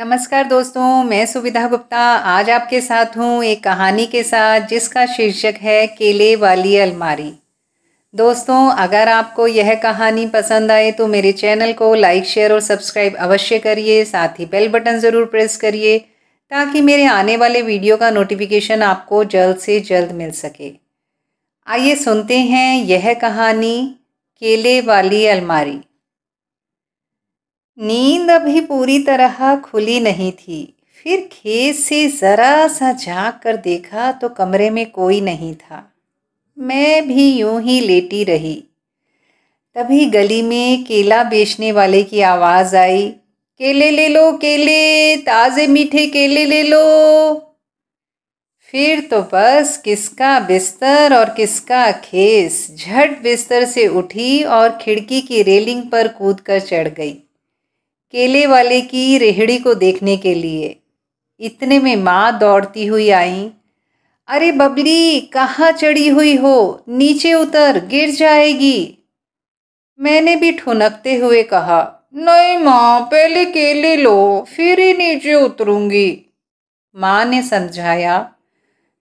नमस्कार दोस्तों मैं सुविधा गुप्ता आज आपके साथ हूँ एक कहानी के साथ जिसका शीर्षक है केले वाली अलमारी दोस्तों अगर आपको यह कहानी पसंद आए तो मेरे चैनल को लाइक शेयर और सब्सक्राइब अवश्य करिए साथ ही बेल बटन ज़रूर प्रेस करिए ताकि मेरे आने वाले वीडियो का नोटिफिकेशन आपको जल्द से जल्द मिल सके आइए सुनते हैं यह कहानी केले वाली अलमारी नींद अभी पूरी तरह खुली नहीं थी फिर खेत से ज़रा सा झाँक कर देखा तो कमरे में कोई नहीं था मैं भी यूं ही लेटी रही तभी गली में केला बेचने वाले की आवाज़ आई केले ले लो केले ताज़े मीठे केले ले लो फिर तो बस किसका बिस्तर और किसका खेस झट बिस्तर से उठी और खिड़की की रेलिंग पर कूद कर चढ़ गई केले वाले की रेहड़ी को देखने के लिए इतने में माँ दौड़ती हुई आई अरे बबली कहाँ चढ़ी हुई हो नीचे उतर गिर जाएगी मैंने भी ठुनकते हुए कहा नहीं माँ पहले केले लो फिर ही नीचे उतरूंगी माँ ने समझाया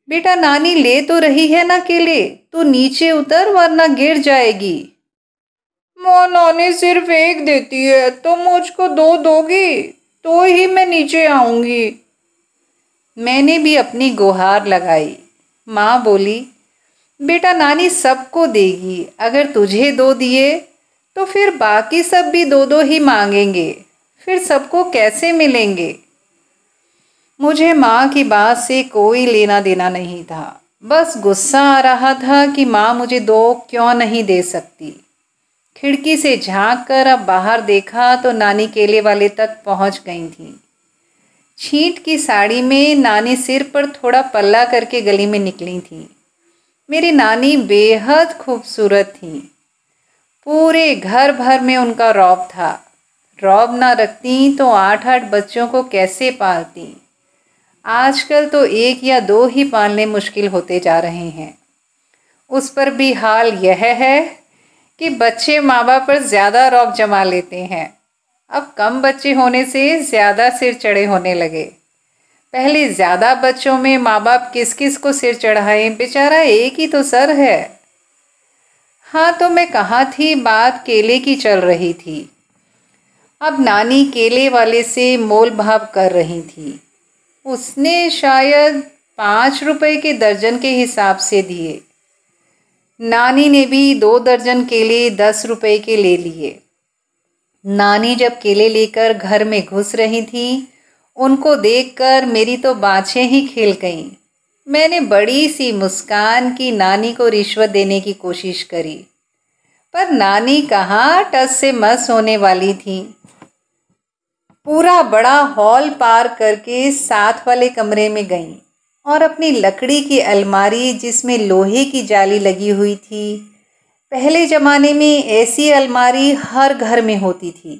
बेटा नानी ले तो रही है ना केले तू नीचे उतर वरना गिर जाएगी माँ नानी सिर्फ एक देती है तुम तो मुझको दो दोगी तो ही मैं नीचे आऊंगी मैंने भी अपनी गुहार लगाई माँ बोली बेटा नानी सबको देगी अगर तुझे दो दिए तो फिर बाकी सब भी दो दो ही मांगेंगे फिर सबको कैसे मिलेंगे मुझे माँ की बात से कोई लेना देना नहीं था बस गुस्सा आ रहा था कि माँ मुझे दो क्यों नहीं दे सकती खिड़की से झांक कर अब बाहर देखा तो नानी केले वाले तक पहुंच गई थी छींट की साड़ी में नानी सिर पर थोड़ा पल्ला करके गली में निकली थी मेरी नानी बेहद खूबसूरत थी पूरे घर भर में उनका रौब था रौब ना रखती तो आठ आठ बच्चों को कैसे पालती आजकल तो एक या दो ही पालने मुश्किल होते जा रहे हैं उस पर भी हाल यह है कि बच्चे माँ बाप पर ज़्यादा रौब जमा लेते हैं अब कम बच्चे होने से ज़्यादा सिर चढ़े होने लगे पहले ज़्यादा बच्चों में माँ बाप किस किस को सिर चढ़ाए बेचारा एक ही तो सर है हाँ तो मैं कहाँ थी बात केले की चल रही थी अब नानी केले वाले से मोल भाव कर रही थी उसने शायद पाँच रुपए के दर्जन के हिसाब से दिए नानी ने भी दो दर्जन केले दस रुपए के ले लिए नानी जब केले लेकर घर में घुस रही थी उनको देखकर मेरी तो बाछे ही खिल गईं मैंने बड़ी सी मुस्कान की नानी को रिश्वत देने की कोशिश करी पर नानी कहाँ टस से मस होने वाली थी पूरा बड़ा हॉल पार करके साथ वाले कमरे में गईं और अपनी लकड़ी की अलमारी जिसमें लोहे की जाली लगी हुई थी पहले ज़माने में ऐसी अलमारी हर घर में होती थी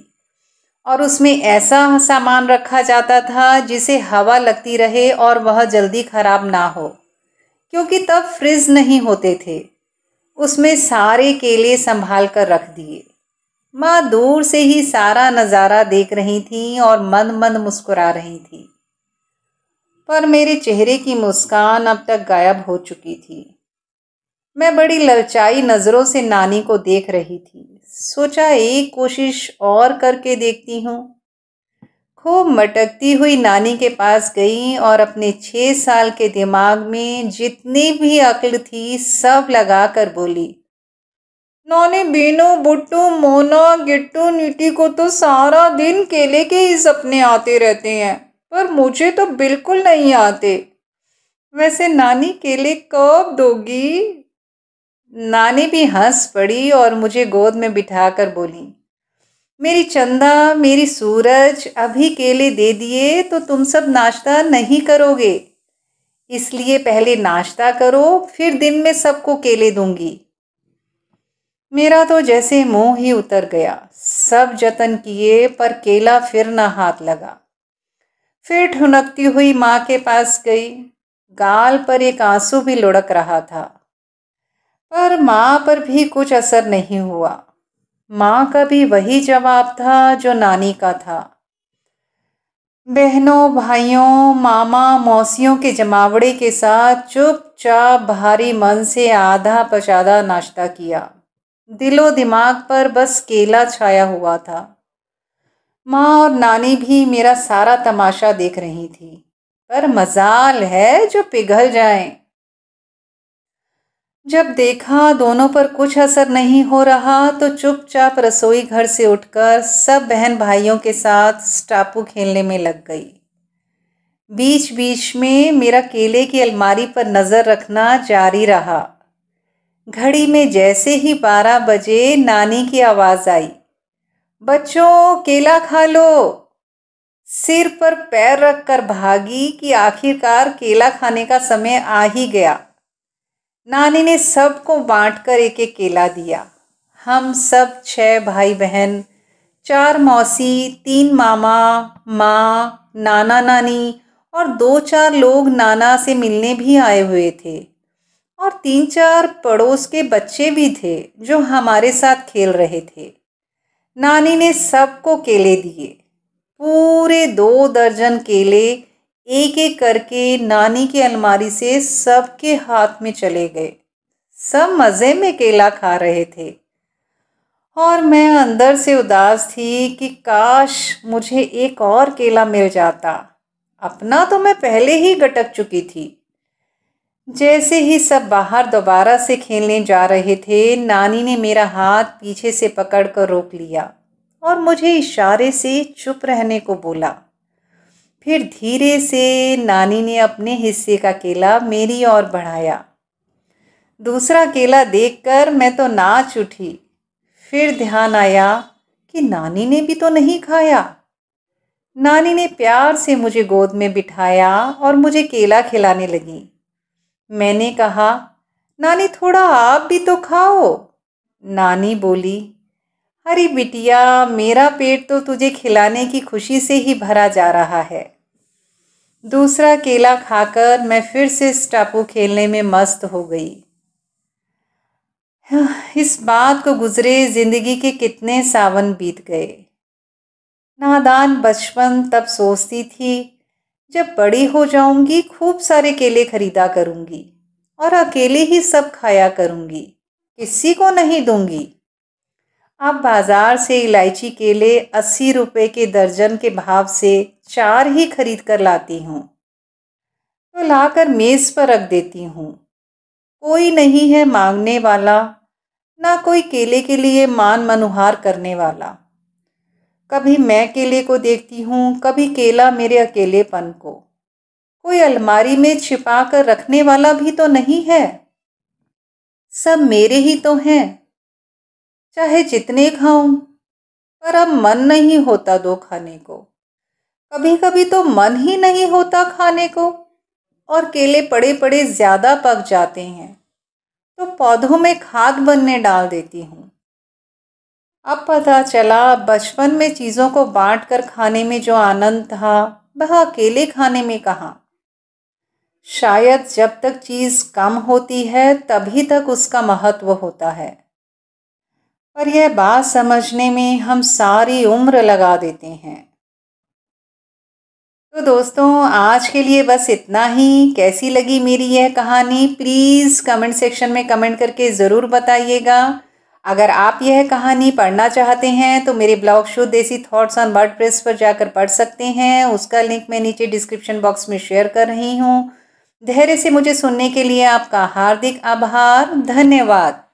और उसमें ऐसा सामान रखा जाता था जिसे हवा लगती रहे और वह जल्दी ख़राब ना हो क्योंकि तब फ्रिज नहीं होते थे उसमें सारे केले संभाल कर रख दिए माँ दूर से ही सारा नज़ारा देख रही थी और मन मन मुस्कुरा रही थी पर मेरे चेहरे की मुस्कान अब तक गायब हो चुकी थी मैं बड़ी ललचाई नज़रों से नानी को देख रही थी सोचा एक कोशिश और करके देखती हूँ खूब मटकती हुई नानी के पास गई और अपने छः साल के दिमाग में जितनी भी अक्ल थी सब लगा कर बोली नौने बीनू बुट्टू मोना गिट्टू नीटी को तो सारा दिन केले के ही सपने आते रहते हैं पर मुझे तो बिल्कुल नहीं आते वैसे नानी केले कब दोगी नानी भी हंस पड़ी और मुझे गोद में बिठाकर बोली मेरी चंदा मेरी सूरज अभी केले दे दिए तो तुम सब नाश्ता नहीं करोगे इसलिए पहले नाश्ता करो फिर दिन में सबको केले दूंगी मेरा तो जैसे मुंह ही उतर गया सब जतन किए पर केला फिर ना हाथ लगा फिर ठुनकती हुई माँ के पास गई गाल पर एक आंसू भी लुढ़क रहा था पर माँ पर भी कुछ असर नहीं हुआ माँ का भी वही जवाब था जो नानी का था बहनों भाइयों मामा मौसियों के जमावड़े के साथ चुपचाप भारी मन से आधा पचादा नाश्ता किया दिलो दिमाग पर बस केला छाया हुआ था माँ और नानी भी मेरा सारा तमाशा देख रही थी पर मजाल है जो पिघल जाए जब देखा दोनों पर कुछ असर नहीं हो रहा तो चुपचाप रसोई घर से उठकर सब बहन भाइयों के साथ स्टापू खेलने में लग गई बीच बीच में मेरा केले की अलमारी पर नज़र रखना जारी रहा घड़ी में जैसे ही बारह बजे नानी की आवाज़ आई बच्चों केला खा लो सिर पर पैर रखकर भागी कि आखिरकार केला खाने का समय आ ही गया नानी ने सबको बांटकर एक एक केला दिया हम सब छह भाई बहन चार मौसी तीन मामा माँ नाना नानी और दो चार लोग नाना से मिलने भी आए हुए थे और तीन चार पड़ोस के बच्चे भी थे जो हमारे साथ खेल रहे थे नानी ने सबको केले दिए पूरे दो दर्जन केले एक एक करके नानी की अलमारी से सबके हाथ में चले गए सब मज़े में केला खा रहे थे और मैं अंदर से उदास थी कि काश मुझे एक और केला मिल जाता अपना तो मैं पहले ही गटक चुकी थी जैसे ही सब बाहर दोबारा से खेलने जा रहे थे नानी ने मेरा हाथ पीछे से पकड़ कर रोक लिया और मुझे इशारे से चुप रहने को बोला फिर धीरे से नानी ने अपने हिस्से का केला मेरी ओर बढ़ाया दूसरा केला देखकर मैं तो नाच उठी फिर ध्यान आया कि नानी ने भी तो नहीं खाया नानी ने प्यार से मुझे गोद में बिठाया और मुझे केला खिलाने लगी मैंने कहा नानी थोड़ा आप भी तो खाओ नानी बोली अरे बिटिया मेरा पेट तो तुझे खिलाने की खुशी से ही भरा जा रहा है दूसरा केला खाकर मैं फिर से स्टापू खेलने में मस्त हो गई हाँ, इस बात को गुजरे जिंदगी के कितने सावन बीत गए नादान बचपन तब सोचती थी जब बड़ी हो जाऊंगी खूब सारे केले खरीदा करूंगी और अकेले ही सब खाया करूंगी किसी को नहीं दूंगी अब बाजार से इलायची केले अस्सी रुपए के दर्जन के भाव से चार ही खरीद कर लाती हूँ तो लाकर मेज़ पर रख देती हूँ कोई नहीं है मांगने वाला ना कोई केले के लिए मान मनुहार करने वाला कभी मैं केले को देखती हूँ कभी केला मेरे अकेलेपन को कोई अलमारी में छिपा कर रखने वाला भी तो नहीं है सब मेरे ही तो हैं चाहे जितने खाऊं पर अब मन नहीं होता दो खाने को कभी कभी तो मन ही नहीं होता खाने को और केले पड़े पड़े ज़्यादा पक जाते हैं तो पौधों में खाद बनने डाल देती हूँ अब पता चला बचपन में चीज़ों को बांट कर खाने में जो आनंद था वह अकेले खाने में कहाँ शायद जब तक चीज़ कम होती है तभी तक उसका महत्व होता है पर यह बात समझने में हम सारी उम्र लगा देते हैं तो दोस्तों आज के लिए बस इतना ही कैसी लगी मेरी यह कहानी प्लीज़ कमेंट सेक्शन में कमेंट करके ज़रूर बताइएगा अगर आप यह कहानी पढ़ना चाहते हैं तो मेरे blog show desi thoughts on WordPress पर जाकर पढ़ सकते हैं उसका लिंक मैं नीचे डिस्क्रिप्शन बॉक्स में शेयर कर रही हूँ धैर्य से मुझे सुनने के लिए आपका हार्दिक आभार धन्यवाद